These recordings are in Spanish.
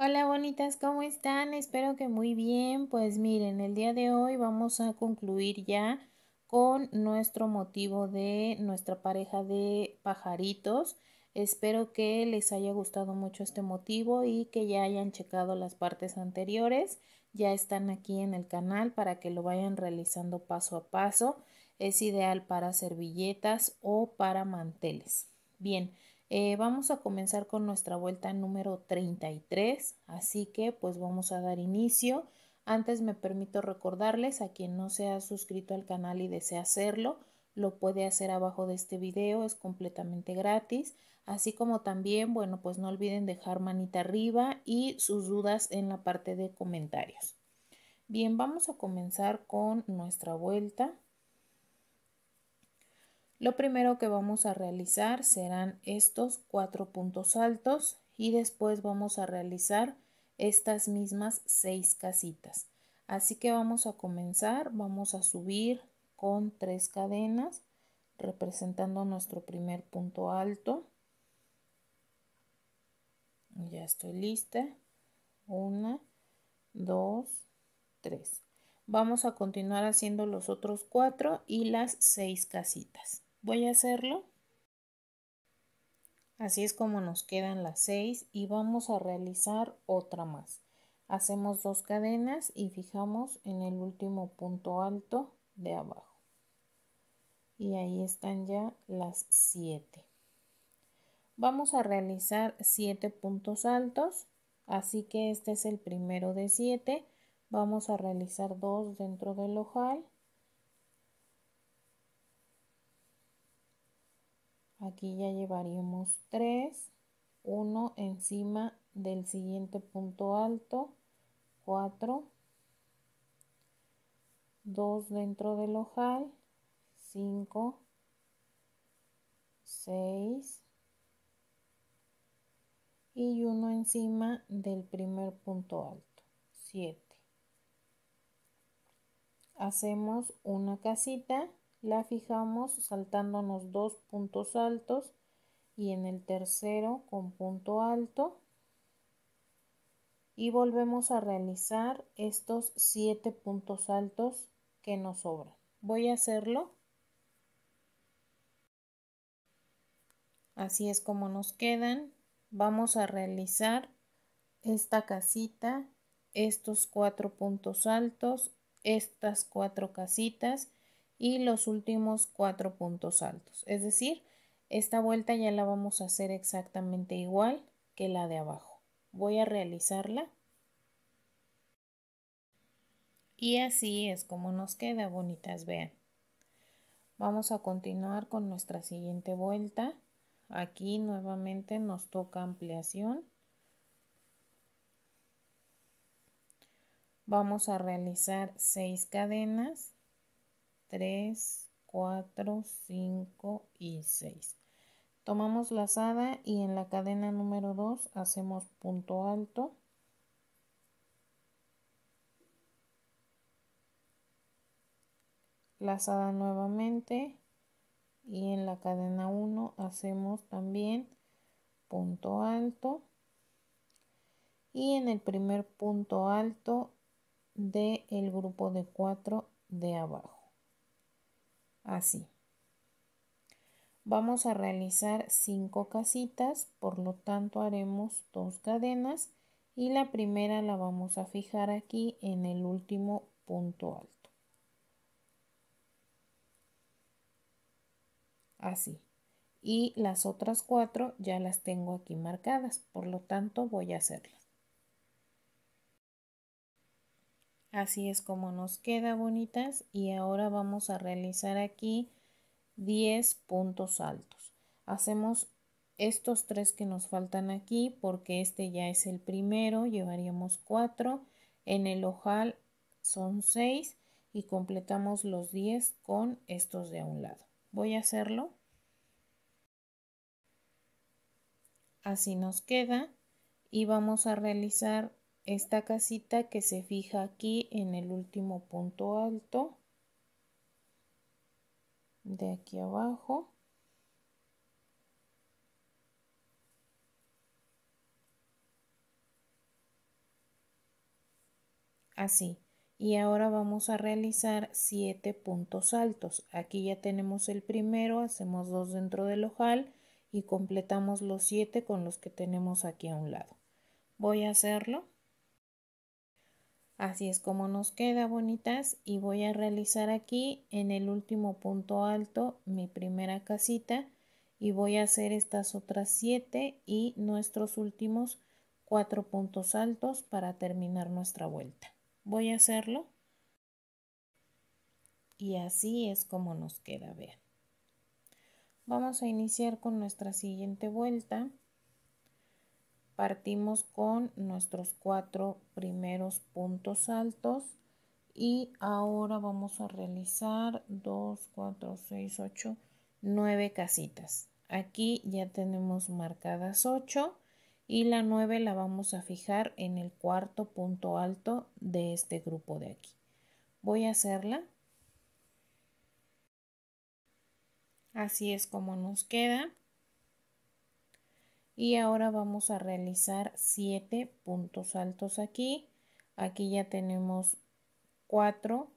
Hola bonitas, ¿cómo están? Espero que muy bien. Pues miren, el día de hoy vamos a concluir ya con nuestro motivo de nuestra pareja de pajaritos. Espero que les haya gustado mucho este motivo y que ya hayan checado las partes anteriores. Ya están aquí en el canal para que lo vayan realizando paso a paso. Es ideal para servilletas o para manteles. Bien. Eh, vamos a comenzar con nuestra vuelta número 33, así que pues vamos a dar inicio. Antes me permito recordarles a quien no se ha suscrito al canal y desea hacerlo, lo puede hacer abajo de este video, es completamente gratis. Así como también, bueno, pues no olviden dejar manita arriba y sus dudas en la parte de comentarios. Bien, vamos a comenzar con nuestra vuelta lo primero que vamos a realizar serán estos cuatro puntos altos y después vamos a realizar estas mismas seis casitas. Así que vamos a comenzar, vamos a subir con tres cadenas representando nuestro primer punto alto. Ya estoy lista. Una, dos, tres. Vamos a continuar haciendo los otros cuatro y las seis casitas. Voy a hacerlo. Así es como nos quedan las 6 y vamos a realizar otra más. Hacemos dos cadenas y fijamos en el último punto alto de abajo. Y ahí están ya las 7. Vamos a realizar 7 puntos altos, así que este es el primero de 7. Vamos a realizar dos dentro del ojal Aquí ya llevaríamos 3, 1 encima del siguiente punto alto, 4, 2 dentro del ojal, 5, 6 y 1 encima del primer punto alto, 7. Hacemos una casita la fijamos saltándonos dos puntos altos y en el tercero con punto alto y volvemos a realizar estos siete puntos altos que nos sobran. Voy a hacerlo. Así es como nos quedan. Vamos a realizar esta casita, estos cuatro puntos altos, estas cuatro casitas y los últimos cuatro puntos altos. Es decir, esta vuelta ya la vamos a hacer exactamente igual que la de abajo. Voy a realizarla. Y así es como nos queda, bonitas, vean. Vamos a continuar con nuestra siguiente vuelta. Aquí nuevamente nos toca ampliación. Vamos a realizar seis cadenas 3, 4, 5 y 6. Tomamos lazada y en la cadena número 2 hacemos punto alto. Lazada nuevamente y en la cadena 1 hacemos también punto alto y en el primer punto alto del el grupo de 4 de abajo así. Vamos a realizar cinco casitas, por lo tanto haremos dos cadenas y la primera la vamos a fijar aquí en el último punto alto. Así. Y las otras cuatro ya las tengo aquí marcadas, por lo tanto voy a hacerlo. Así es como nos queda bonitas y ahora vamos a realizar aquí 10 puntos altos. Hacemos estos tres que nos faltan aquí porque este ya es el primero, llevaríamos 4, en el ojal son 6 y completamos los 10 con estos de a un lado. Voy a hacerlo. Así nos queda y vamos a realizar esta casita que se fija aquí en el último punto alto de aquí abajo así y ahora vamos a realizar siete puntos altos aquí ya tenemos el primero hacemos dos dentro del ojal y completamos los siete con los que tenemos aquí a un lado voy a hacerlo Así es como nos queda, bonitas. Y voy a realizar aquí en el último punto alto mi primera casita. Y voy a hacer estas otras siete y nuestros últimos cuatro puntos altos para terminar nuestra vuelta. Voy a hacerlo. Y así es como nos queda, vean. Vamos a iniciar con nuestra siguiente vuelta. Partimos con nuestros cuatro primeros puntos altos y ahora vamos a realizar 2, 4, 6, 8, 9 casitas. Aquí ya tenemos marcadas 8 y la 9 la vamos a fijar en el cuarto punto alto de este grupo de aquí. Voy a hacerla. Así es como nos queda y ahora vamos a realizar siete puntos altos aquí aquí ya tenemos 4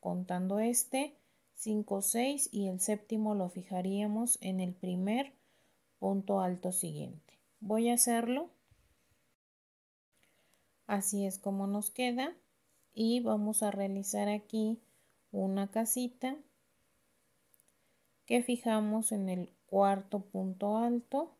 contando este 5 6 y el séptimo lo fijaríamos en el primer punto alto siguiente voy a hacerlo así es como nos queda y vamos a realizar aquí una casita que fijamos en el cuarto punto alto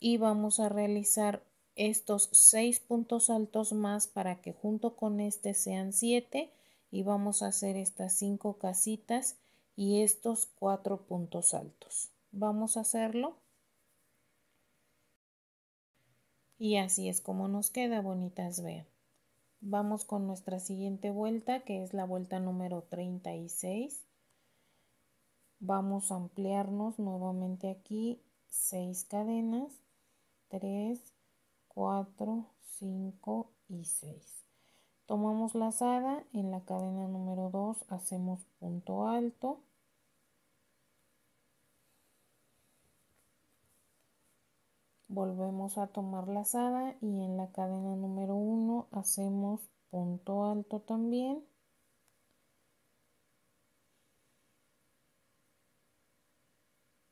y vamos a realizar estos seis puntos altos más para que junto con este sean siete y vamos a hacer estas cinco casitas y estos cuatro puntos altos vamos a hacerlo y así es como nos queda bonitas vean vamos con nuestra siguiente vuelta que es la vuelta número 36 vamos a ampliarnos nuevamente aquí seis cadenas 3, 4, 5 y 6. Tomamos lazada, en la cadena número 2 hacemos punto alto. Volvemos a tomar lazada y en la cadena número 1 hacemos punto alto también.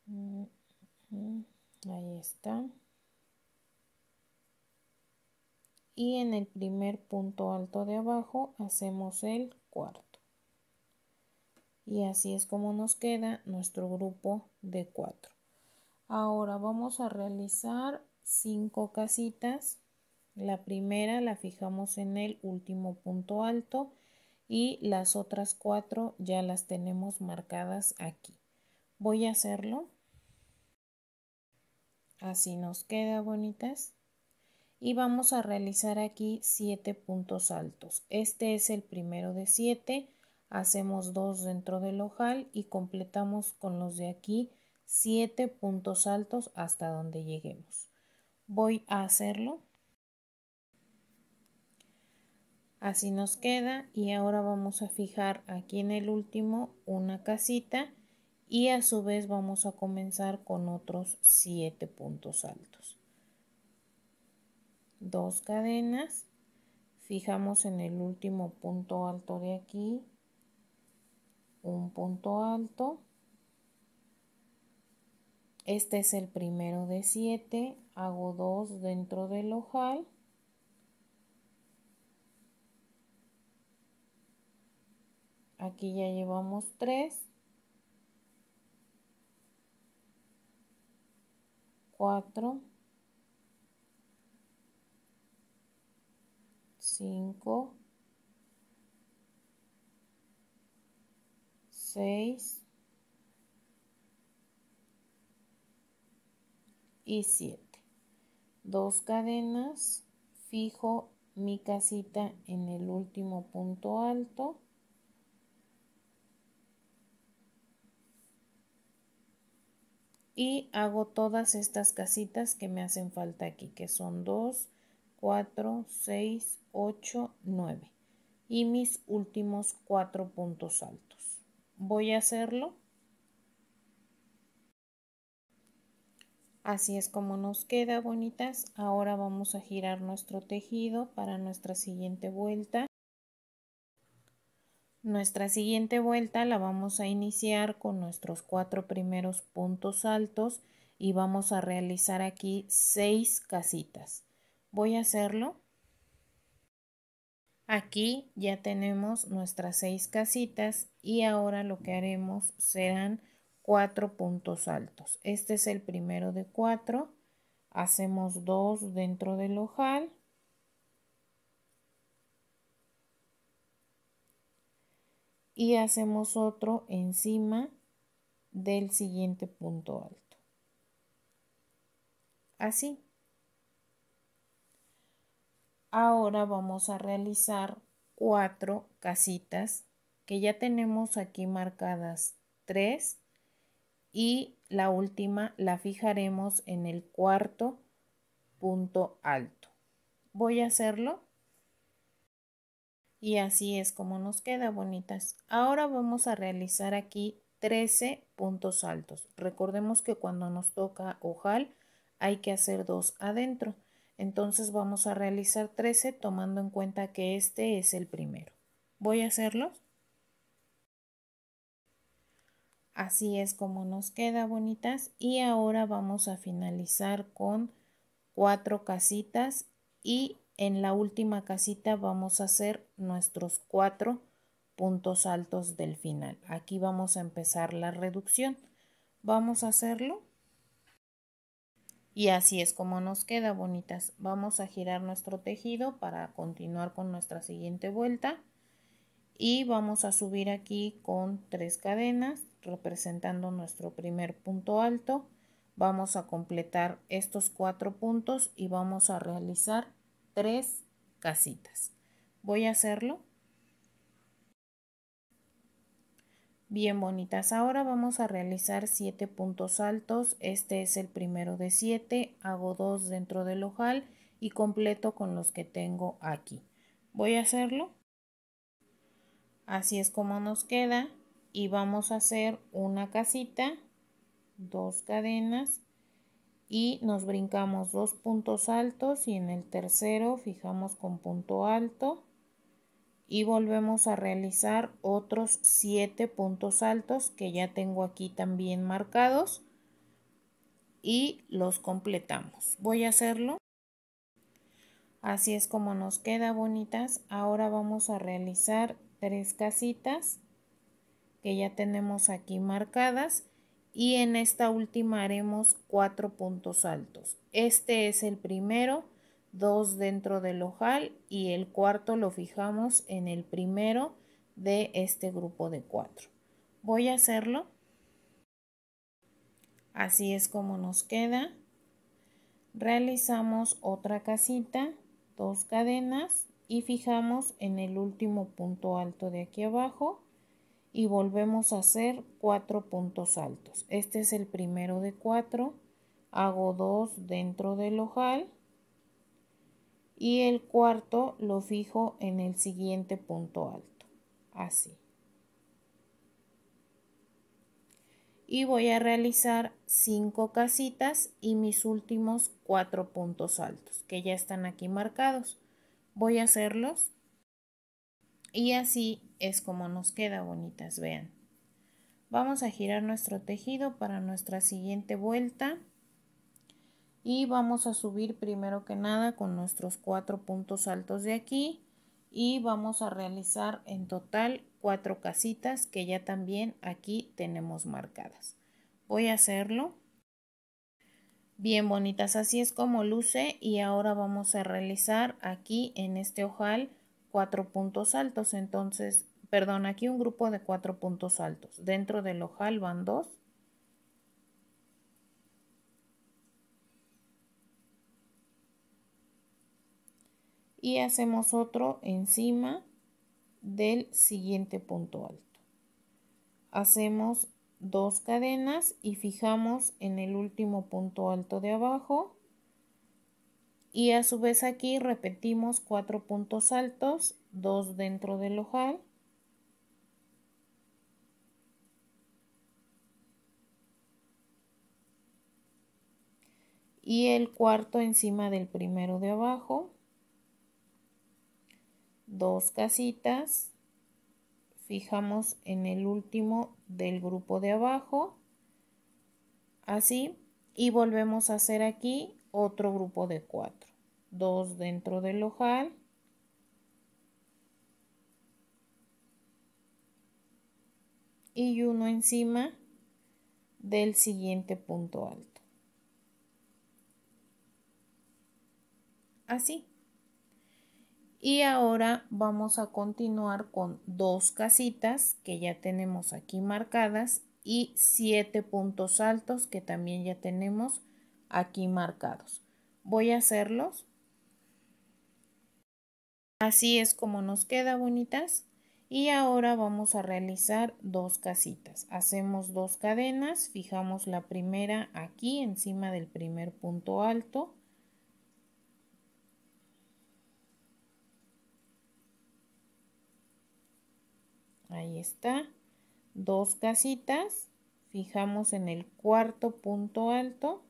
Mm, mm, mm, ahí está. y en el primer punto alto de abajo hacemos el cuarto. Y así es como nos queda nuestro grupo de cuatro Ahora vamos a realizar cinco casitas. La primera la fijamos en el último punto alto y las otras cuatro ya las tenemos marcadas aquí. Voy a hacerlo. Así nos queda, bonitas y vamos a realizar aquí 7 puntos altos. Este es el primero de 7, hacemos 2 dentro del ojal y completamos con los de aquí 7 puntos altos hasta donde lleguemos. Voy a hacerlo. Así nos queda y ahora vamos a fijar aquí en el último una casita y a su vez vamos a comenzar con otros 7 puntos altos dos cadenas, fijamos en el último punto alto de aquí, un punto alto, este es el primero de siete hago dos dentro del ojal, aquí ya llevamos tres cuatro 5, 6 y 7. Dos cadenas, fijo mi casita en el último punto alto. y hago todas estas casitas que me hacen falta aquí, que son 2, 4, 6, 8, 9 y mis últimos cuatro puntos altos. Voy a hacerlo. Así es como nos queda, bonitas. Ahora vamos a girar nuestro tejido para nuestra siguiente vuelta. Nuestra siguiente vuelta la vamos a iniciar con nuestros cuatro primeros puntos altos y vamos a realizar aquí seis casitas. Voy a hacerlo. Aquí ya tenemos nuestras seis casitas y ahora lo que haremos serán cuatro puntos altos. Este es el primero de cuatro. Hacemos dos dentro del ojal. Y hacemos otro encima del siguiente punto alto. Así ahora vamos a realizar cuatro casitas que ya tenemos aquí marcadas tres y la última la fijaremos en el cuarto punto alto voy a hacerlo y así es como nos queda bonitas ahora vamos a realizar aquí 13 puntos altos recordemos que cuando nos toca ojal hay que hacer dos adentro entonces vamos a realizar 13 tomando en cuenta que este es el primero. Voy a hacerlo. Así es como nos queda bonitas y ahora vamos a finalizar con cuatro casitas y en la última casita vamos a hacer nuestros cuatro puntos altos del final. Aquí vamos a empezar la reducción. Vamos a hacerlo. Y así es como nos queda, bonitas. Vamos a girar nuestro tejido para continuar con nuestra siguiente vuelta. Y vamos a subir aquí con tres cadenas representando nuestro primer punto alto. Vamos a completar estos cuatro puntos y vamos a realizar tres casitas. Voy a hacerlo Bien bonitas, ahora vamos a realizar 7 puntos altos, este es el primero de 7, hago 2 dentro del ojal y completo con los que tengo aquí. Voy a hacerlo, así es como nos queda y vamos a hacer una casita, dos cadenas y nos brincamos dos puntos altos y en el tercero fijamos con punto alto y volvemos a realizar otros siete puntos altos que ya tengo aquí también marcados y los completamos. Voy a hacerlo. Así es como nos queda bonitas. Ahora vamos a realizar tres casitas que ya tenemos aquí marcadas y en esta última haremos cuatro puntos altos. Este es el primero dos dentro del ojal y el cuarto lo fijamos en el primero de este grupo de cuatro. Voy a hacerlo. Así es como nos queda. Realizamos otra casita, dos cadenas y fijamos en el último punto alto de aquí abajo y volvemos a hacer cuatro puntos altos. Este es el primero de cuatro. Hago dos dentro del ojal y el cuarto lo fijo en el siguiente punto alto, así. Y voy a realizar cinco casitas y mis últimos cuatro puntos altos que ya están aquí marcados. Voy a hacerlos y así es como nos queda bonitas, vean. Vamos a girar nuestro tejido para nuestra siguiente vuelta y vamos a subir primero que nada con nuestros cuatro puntos altos de aquí y vamos a realizar en total cuatro casitas que ya también aquí tenemos marcadas voy a hacerlo bien bonitas así es como luce y ahora vamos a realizar aquí en este ojal cuatro puntos altos entonces perdón aquí un grupo de cuatro puntos altos dentro del ojal van dos y hacemos otro encima del siguiente punto alto. Hacemos dos cadenas y fijamos en el último punto alto de abajo y a su vez aquí repetimos cuatro puntos altos, dos dentro del ojal y el cuarto encima del primero de abajo dos casitas, fijamos en el último del grupo de abajo, así, y volvemos a hacer aquí otro grupo de cuatro, dos dentro del ojal, y uno encima del siguiente punto alto. Así. Y ahora vamos a continuar con dos casitas que ya tenemos aquí marcadas y siete puntos altos que también ya tenemos aquí marcados. Voy a hacerlos. Así es como nos queda, bonitas. Y ahora vamos a realizar dos casitas. Hacemos dos cadenas, fijamos la primera aquí encima del primer punto alto Ahí está. Dos casitas. Fijamos en el cuarto punto alto.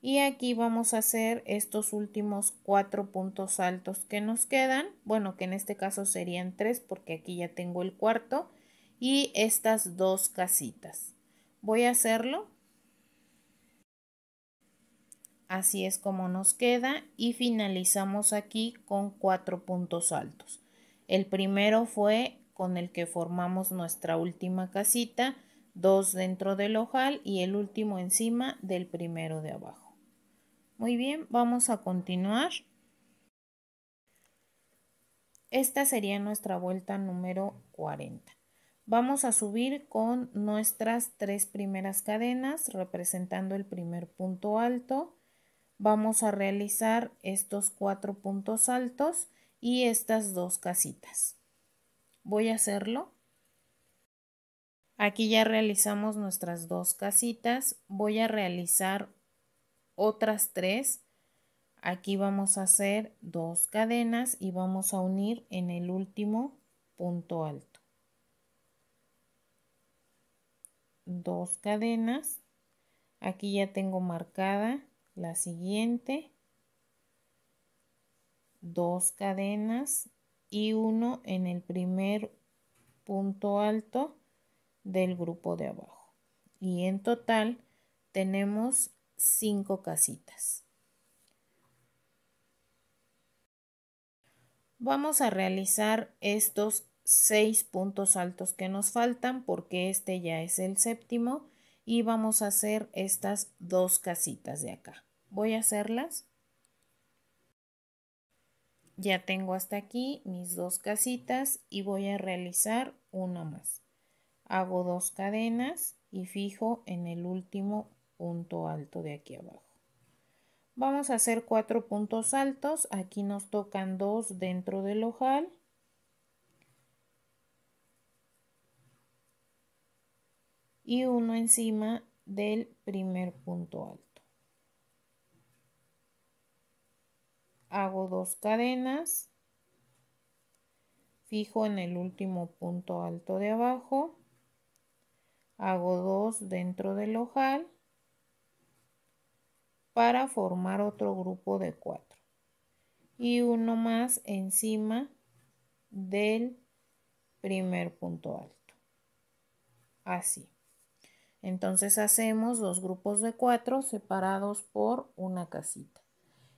Y aquí vamos a hacer estos últimos cuatro puntos altos que nos quedan. Bueno, que en este caso serían tres porque aquí ya tengo el cuarto. Y estas dos casitas. Voy a hacerlo Así es como nos queda y finalizamos aquí con cuatro puntos altos. El primero fue con el que formamos nuestra última casita, dos dentro del ojal y el último encima del primero de abajo. Muy bien, vamos a continuar. Esta sería nuestra vuelta número 40. Vamos a subir con nuestras tres primeras cadenas representando el primer punto alto, vamos a realizar estos cuatro puntos altos y estas dos casitas. Voy a hacerlo. Aquí ya realizamos nuestras dos casitas. Voy a realizar otras tres. Aquí vamos a hacer dos cadenas y vamos a unir en el último punto alto. Dos cadenas. Aquí ya tengo marcada la siguiente, dos cadenas y uno en el primer punto alto del grupo de abajo. Y en total tenemos cinco casitas. Vamos a realizar estos seis puntos altos que nos faltan porque este ya es el séptimo y vamos a hacer estas dos casitas de acá voy a hacerlas. Ya tengo hasta aquí mis dos casitas y voy a realizar una más. Hago dos cadenas y fijo en el último punto alto de aquí abajo. Vamos a hacer cuatro puntos altos. Aquí nos tocan dos dentro del ojal. Y uno encima del primer punto alto. hago dos cadenas, fijo en el último punto alto de abajo, hago dos dentro del ojal para formar otro grupo de cuatro y uno más encima del primer punto alto así entonces hacemos dos grupos de cuatro separados por una casita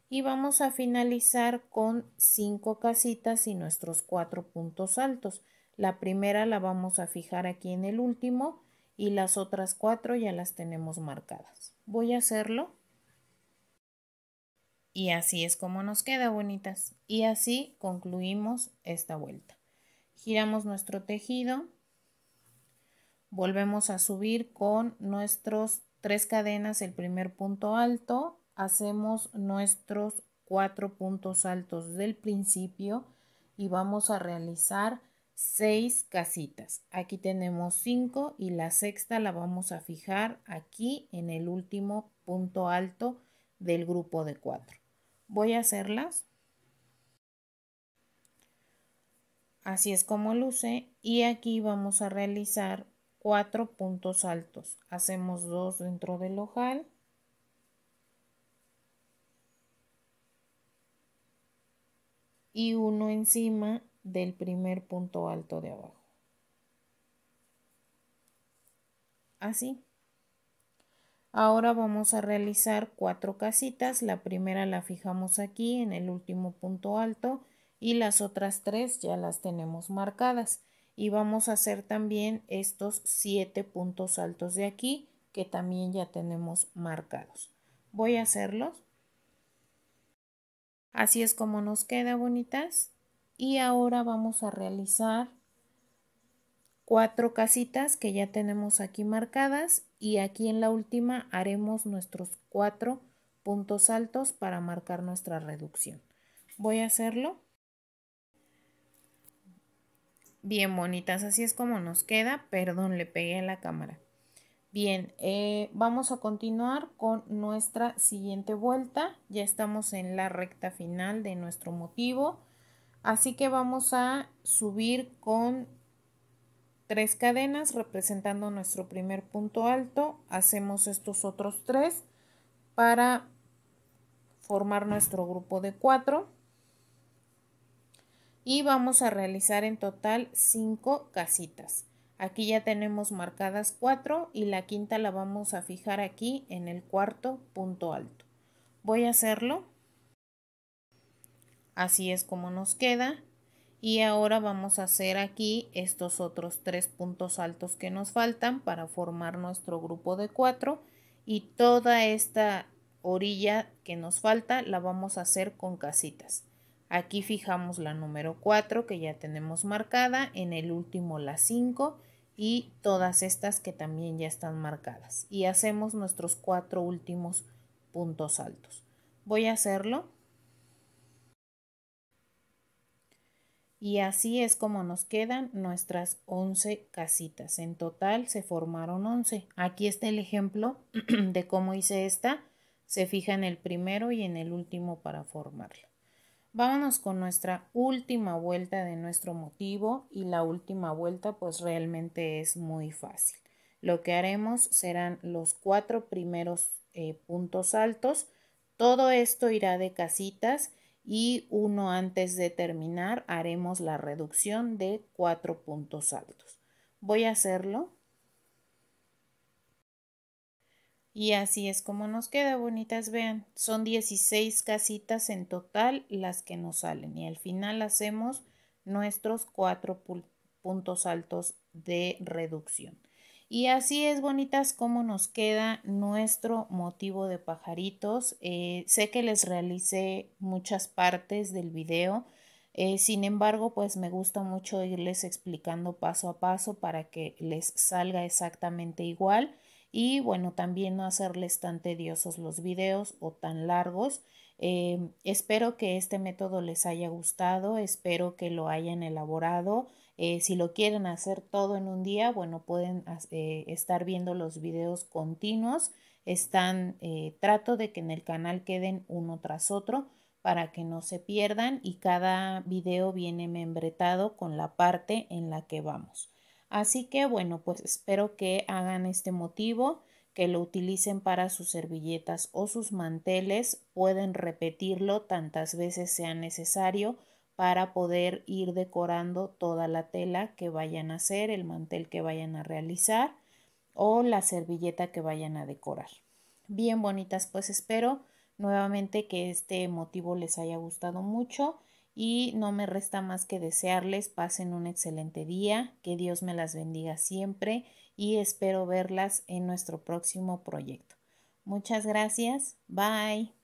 y vamos a finalizar con cinco casitas y nuestros cuatro puntos altos. La primera la vamos a fijar aquí en el último y las otras cuatro ya las tenemos marcadas. Voy a hacerlo. Y así es como nos queda, bonitas. Y así concluimos esta vuelta. Giramos nuestro tejido. Volvemos a subir con nuestros tres cadenas, el primer punto alto, hacemos nuestros cuatro puntos altos del principio y vamos a realizar seis casitas. Aquí tenemos cinco y la sexta la vamos a fijar aquí en el último punto alto del grupo de cuatro. Voy a hacerlas. Así es como luce y aquí vamos a realizar cuatro puntos altos. Hacemos dos dentro del ojal y uno encima del primer punto alto de abajo. Así. Ahora vamos a realizar cuatro casitas. La primera la fijamos aquí en el último punto alto y las otras tres ya las tenemos marcadas. Y vamos a hacer también estos siete puntos altos de aquí que también ya tenemos marcados. Voy a hacerlos. Así es como nos queda, bonitas. Y ahora vamos a realizar cuatro casitas que ya tenemos aquí marcadas y aquí en la última haremos nuestros cuatro puntos altos para marcar nuestra reducción. Voy a hacerlo. Bien bonitas, así es como nos queda. Perdón, le pegué a la cámara. Bien, eh, vamos a continuar con nuestra siguiente vuelta. Ya estamos en la recta final de nuestro motivo. Así que vamos a subir con tres cadenas representando nuestro primer punto alto. Hacemos estos otros tres para formar nuestro grupo de cuatro. Y vamos a realizar en total cinco casitas. Aquí ya tenemos marcadas 4 y la quinta la vamos a fijar aquí en el cuarto punto alto. Voy a hacerlo. Así es como nos queda. Y ahora vamos a hacer aquí estos otros tres puntos altos que nos faltan para formar nuestro grupo de 4. Y toda esta orilla que nos falta la vamos a hacer con casitas. Aquí fijamos la número 4 que ya tenemos marcada, en el último la 5 y todas estas que también ya están marcadas. Y hacemos nuestros cuatro últimos puntos altos. Voy a hacerlo. Y así es como nos quedan nuestras 11 casitas. En total se formaron 11. Aquí está el ejemplo de cómo hice esta. Se fija en el primero y en el último para formarla. Vámonos con nuestra última vuelta de nuestro motivo y la última vuelta pues realmente es muy fácil. Lo que haremos serán los cuatro primeros eh, puntos altos. Todo esto irá de casitas y uno antes de terminar haremos la reducción de cuatro puntos altos. Voy a hacerlo. Y así es como nos queda, bonitas, vean, son 16 casitas en total las que nos salen y al final hacemos nuestros cuatro puntos altos de reducción. Y así es, bonitas, como nos queda nuestro motivo de pajaritos. Eh, sé que les realicé muchas partes del video, eh, sin embargo, pues me gusta mucho irles explicando paso a paso para que les salga exactamente igual y bueno, también no hacerles tan tediosos los videos o tan largos. Em, espero que este método les haya gustado, espero que lo hayan elaborado. Eh, si lo quieren hacer todo en un día, bueno, pueden eh, estar viendo los videos continuos. Están, eh, trato de que en el canal queden uno tras otro para que no se pierdan y cada video viene membretado con la parte en la que vamos. Así que bueno, pues espero que hagan este motivo, que lo utilicen para sus servilletas o sus manteles. Pueden repetirlo tantas veces sea necesario para poder ir decorando toda la tela que vayan a hacer, el mantel que vayan a realizar o la servilleta que vayan a decorar. Bien bonitas, pues espero nuevamente que este motivo les haya gustado mucho y no me resta más que desearles pasen un excelente día, que Dios me las bendiga siempre y espero verlas en nuestro próximo proyecto. Muchas gracias, bye.